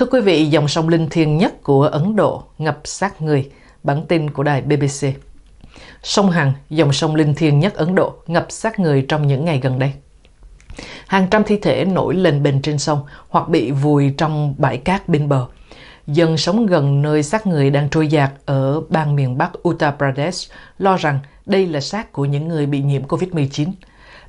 Thưa quý vị, dòng sông linh thiêng nhất của Ấn Độ ngập sát người, bản tin của đài BBC. Sông Hằng, dòng sông linh thiêng nhất Ấn Độ, ngập sát người trong những ngày gần đây. Hàng trăm thi thể nổi lên bên trên sông hoặc bị vùi trong bãi cát bên bờ. Dân sống gần nơi xác người đang trôi dạt ở bang miền Bắc Uttar Pradesh lo rằng đây là xác của những người bị nhiễm COVID-19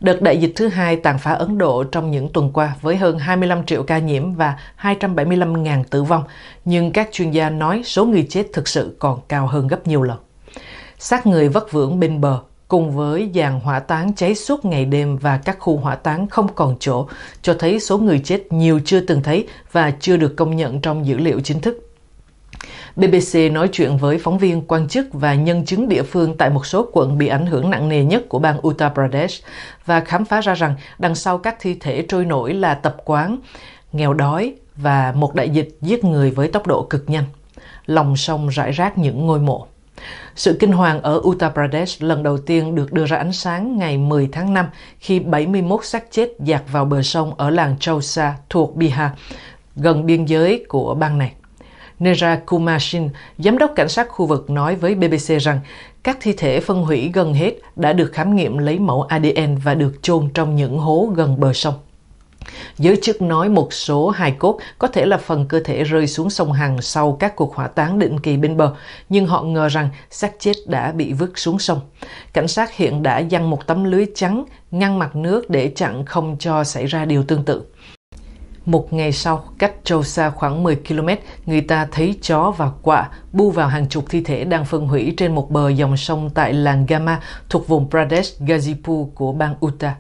Đợt đại dịch thứ hai tàn phá Ấn Độ trong những tuần qua với hơn 25 triệu ca nhiễm và 275.000 tử vong, nhưng các chuyên gia nói số người chết thực sự còn cao hơn gấp nhiều lần. Xác người vất vưởng bên bờ cùng với dàn hỏa táng cháy suốt ngày đêm và các khu hỏa táng không còn chỗ, cho thấy số người chết nhiều chưa từng thấy và chưa được công nhận trong dữ liệu chính thức BBC nói chuyện với phóng viên, quan chức và nhân chứng địa phương tại một số quận bị ảnh hưởng nặng nề nhất của bang Uttar Pradesh và khám phá ra rằng đằng sau các thi thể trôi nổi là tập quán, nghèo đói và một đại dịch giết người với tốc độ cực nhanh. Lòng sông rải rác những ngôi mộ. Sự kinh hoàng ở Uttar Pradesh lần đầu tiên được đưa ra ánh sáng ngày 10 tháng 5 khi 71 xác chết dạt vào bờ sông ở làng Chausa thuộc Bihar, gần biên giới của bang này. Nera Kumashin, giám đốc cảnh sát khu vực nói với BBC rằng các thi thể phân hủy gần hết đã được khám nghiệm lấy mẫu ADN và được chôn trong những hố gần bờ sông. Giới chức nói một số hài cốt có thể là phần cơ thể rơi xuống sông Hằng sau các cuộc hỏa táng định kỳ bên bờ, nhưng họ ngờ rằng xác chết đã bị vứt xuống sông. Cảnh sát hiện đã dăng một tấm lưới trắng ngăn mặt nước để chặn không cho xảy ra điều tương tự. Một ngày sau, cách châu xa khoảng 10 km, người ta thấy chó và quạ bu vào hàng chục thi thể đang phân hủy trên một bờ dòng sông tại làng Gama thuộc vùng Pradesh Ghazipur của bang Uttar.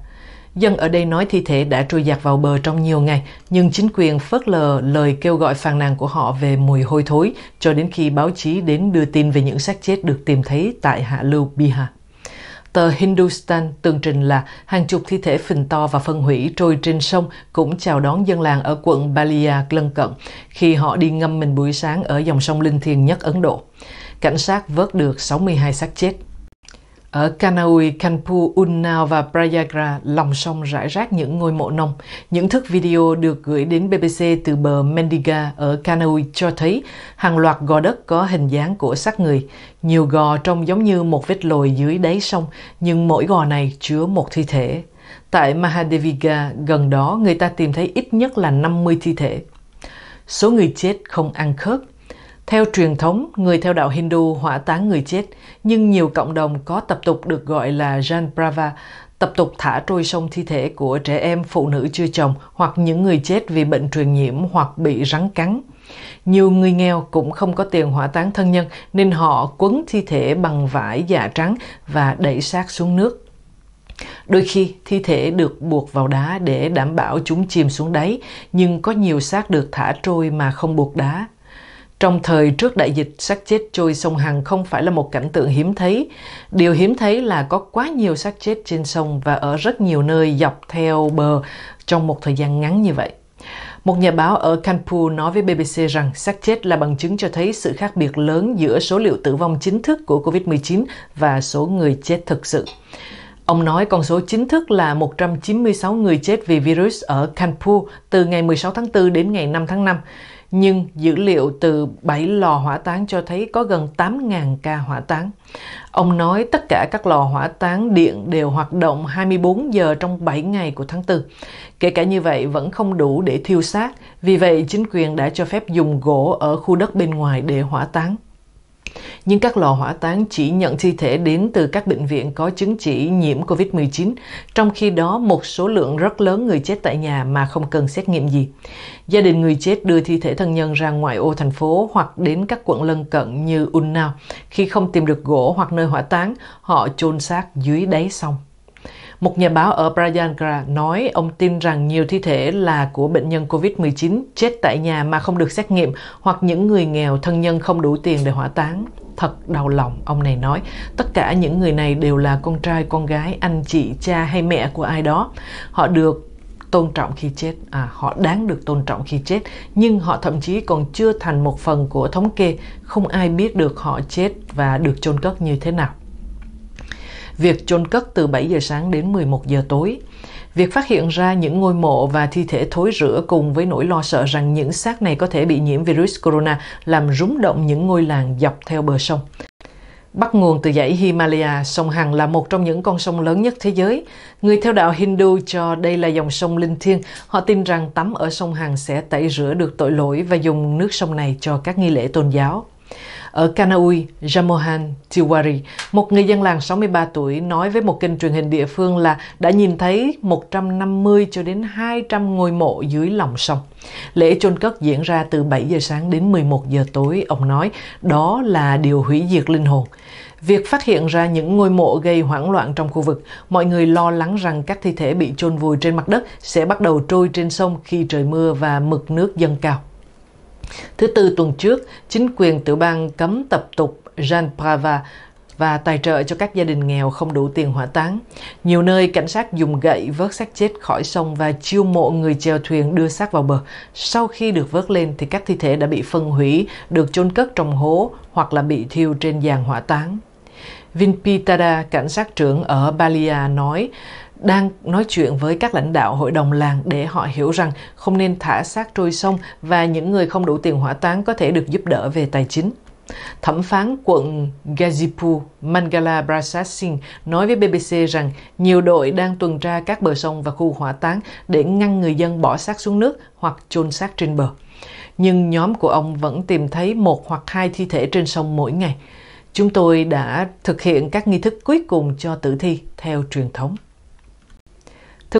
Dân ở đây nói thi thể đã trôi giặt vào bờ trong nhiều ngày, nhưng chính quyền phớt lờ lời kêu gọi phàn nàn của họ về mùi hôi thối cho đến khi báo chí đến đưa tin về những xác chết được tìm thấy tại hạ lưu Bihar. Tờ Hindustan tường trình là hàng chục thi thể phình to và phân hủy trôi trên sông cũng chào đón dân làng ở quận Balia lân cận khi họ đi ngâm mình buổi sáng ở dòng sông linh thiêng nhất Ấn Độ. Cảnh sát vớt được 62 xác chết. Ở Kanaui, Kanpu, Unnao và Prayagra, lòng sông rải rác những ngôi mộ nông. Những thức video được gửi đến BBC từ bờ Mendiga ở Kanaui cho thấy hàng loạt gò đất có hình dáng của xác người. Nhiều gò trông giống như một vết lồi dưới đáy sông, nhưng mỗi gò này chứa một thi thể. Tại Mahadeviga, gần đó, người ta tìm thấy ít nhất là 50 thi thể. Số người chết không ăn khớp theo truyền thống, người theo đạo Hindu hỏa táng người chết, nhưng nhiều cộng đồng có tập tục được gọi là Janprava, tập tục thả trôi sông thi thể của trẻ em, phụ nữ chưa chồng hoặc những người chết vì bệnh truyền nhiễm hoặc bị rắn cắn. Nhiều người nghèo cũng không có tiền hỏa táng thân nhân nên họ quấn thi thể bằng vải dạ trắng và đẩy xác xuống nước. Đôi khi thi thể được buộc vào đá để đảm bảo chúng chìm xuống đáy, nhưng có nhiều xác được thả trôi mà không buộc đá. Trong thời trước đại dịch, xác chết trôi sông Hằng không phải là một cảnh tượng hiếm thấy. Điều hiếm thấy là có quá nhiều xác chết trên sông và ở rất nhiều nơi dọc theo bờ trong một thời gian ngắn như vậy. Một nhà báo ở Kanpu nói với BBC rằng xác chết là bằng chứng cho thấy sự khác biệt lớn giữa số liệu tử vong chính thức của COVID-19 và số người chết thực sự. Ông nói con số chính thức là 196 người chết vì virus ở Kanpu từ ngày 16 tháng 4 đến ngày 5 tháng 5 nhưng dữ liệu từ 7 lò hỏa táng cho thấy có gần 8.000 ca hỏa táng. Ông nói tất cả các lò hỏa táng điện đều hoạt động 24 giờ trong 7 ngày của tháng 4. Kể cả như vậy vẫn không đủ để thiêu xác, vì vậy chính quyền đã cho phép dùng gỗ ở khu đất bên ngoài để hỏa táng. Nhưng các lò hỏa táng chỉ nhận thi thể đến từ các bệnh viện có chứng chỉ nhiễm COVID-19, trong khi đó một số lượng rất lớn người chết tại nhà mà không cần xét nghiệm gì. Gia đình người chết đưa thi thể thân nhân ra ngoại ô thành phố hoặc đến các quận lân cận như Unnao. Khi không tìm được gỗ hoặc nơi hỏa táng, họ chôn xác dưới đáy sông. Một nhà báo ở Prayagra nói ông tin rằng nhiều thi thể là của bệnh nhân COVID-19 chết tại nhà mà không được xét nghiệm hoặc những người nghèo thân nhân không đủ tiền để hỏa táng. Thật đau lòng, ông này nói. Tất cả những người này đều là con trai, con gái, anh chị, cha hay mẹ của ai đó. Họ được tôn trọng khi chết à họ đáng được tôn trọng khi chết nhưng họ thậm chí còn chưa thành một phần của thống kê không ai biết được họ chết và được chôn cất như thế nào việc chôn cất từ 7 giờ sáng đến 11 giờ tối. Việc phát hiện ra những ngôi mộ và thi thể thối rữa cùng với nỗi lo sợ rằng những xác này có thể bị nhiễm virus corona làm rúng động những ngôi làng dọc theo bờ sông. Bắt nguồn từ dãy Himalaya, sông Hằng là một trong những con sông lớn nhất thế giới. Người theo đạo Hindu cho đây là dòng sông linh thiêng. Họ tin rằng tắm ở sông Hằng sẽ tẩy rửa được tội lỗi và dùng nước sông này cho các nghi lễ tôn giáo ở Kanaui, Jamohan, Tiwari. Một người dân làng 63 tuổi nói với một kênh truyền hình địa phương là đã nhìn thấy 150 cho đến 200 ngôi mộ dưới lòng sông. Lễ chôn cất diễn ra từ 7 giờ sáng đến 11 giờ tối, ông nói, đó là điều hủy diệt linh hồn. Việc phát hiện ra những ngôi mộ gây hoảng loạn trong khu vực, mọi người lo lắng rằng các thi thể bị chôn vùi trên mặt đất sẽ bắt đầu trôi trên sông khi trời mưa và mực nước dâng cao. Thứ Tư tuần trước, chính quyền tiểu bang cấm tập tục Jan Prava và tài trợ cho các gia đình nghèo không đủ tiền hỏa táng. Nhiều nơi cảnh sát dùng gậy vớt xác chết khỏi sông và chiêu mộ người chèo thuyền đưa xác vào bờ. Sau khi được vớt lên thì các thi thể đã bị phân hủy, được chôn cất trong hố hoặc là bị thiêu trên giàn hỏa táng. Vinpitada, cảnh sát trưởng ở Balia nói, đang nói chuyện với các lãnh đạo hội đồng làng để họ hiểu rằng không nên thả xác trôi sông và những người không đủ tiền hỏa táng có thể được giúp đỡ về tài chính. Thẩm phán quận Gazipur Mangala Brasasing nói với BBC rằng nhiều đội đang tuần tra các bờ sông và khu hỏa táng để ngăn người dân bỏ xác xuống nước hoặc chôn xác trên bờ. Nhưng nhóm của ông vẫn tìm thấy một hoặc hai thi thể trên sông mỗi ngày. Chúng tôi đã thực hiện các nghi thức cuối cùng cho tử thi theo truyền thống.